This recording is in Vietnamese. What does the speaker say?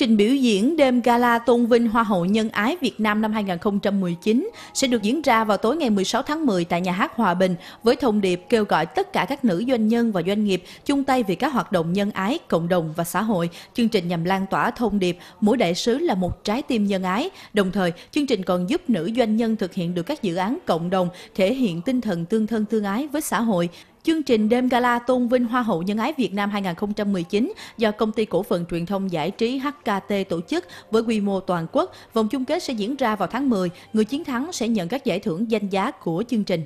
trình biểu diễn đêm gala tôn vinh Hoa hậu Nhân ái Việt Nam năm 2019 sẽ được diễn ra vào tối ngày 16 tháng 10 tại Nhà hát Hòa Bình với thông điệp kêu gọi tất cả các nữ doanh nhân và doanh nghiệp chung tay vì các hoạt động nhân ái, cộng đồng và xã hội. Chương trình nhằm lan tỏa thông điệp mỗi đại sứ là một trái tim nhân ái. Đồng thời, chương trình còn giúp nữ doanh nhân thực hiện được các dự án cộng đồng, thể hiện tinh thần tương thân tương ái với xã hội, Chương trình đêm gala tôn vinh Hoa hậu Nhân ái Việt Nam 2019 do công ty cổ phần truyền thông giải trí HKT tổ chức với quy mô toàn quốc. Vòng chung kết sẽ diễn ra vào tháng 10. Người chiến thắng sẽ nhận các giải thưởng danh giá của chương trình.